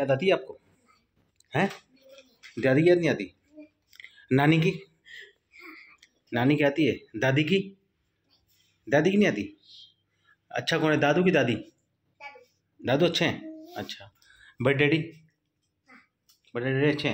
याद आती है आपको हैं दादी याद नहीं आती नानी की नानी की आती है दादी की दादी की नहीं आती अच्छा कौन है दादू की दादी दादू अच्छे हैं अच्छा बड़े डैडी बड़े डैडी अच्छे हैं